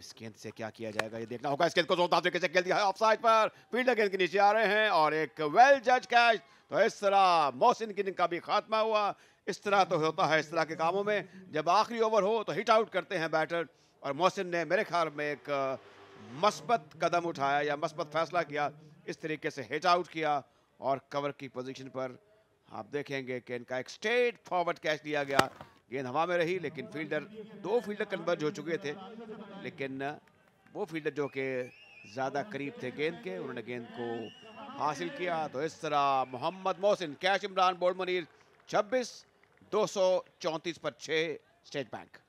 इस गेंद से क्या किया जाएगा ये देखना होगा इस गेंद को जोरदार तरीके से खेल दिया है ऑफ साइड पर फील्डर गेंद के नीचे आ रहे हैं और एक वेल जज कैच तो इस तरह मोहसिन का भी खात्मा हुआ इस तरह तो होता है इस तरह के कामों में जब आखिरी ओवर हो तो हिट आउट करते हैं बैटर और मोहसिन ने मेरे ख्याल में एक मस्बत कदम उठाया या मस्बत फैसला किया इस तरीके से हिट आउट किया और कवर की पोजिशन पर आप देखेंगे कि इनका एक स्ट्रेट फॉरवर्ड कैच दिया गया गेंद हवा में रही लेकिन फील्डर दो फील्डर कन्वर्ज हो चुके थे लेकिन वो फील्डर जो कि ज़्यादा करीब थे गेंद के उन्होंने गेंद को हासिल किया तो इस तरह मोहम्मद मोहसिन कैश इमरान बोर्ड मनीर छब्बीस दो पर छः स्टेट बैंक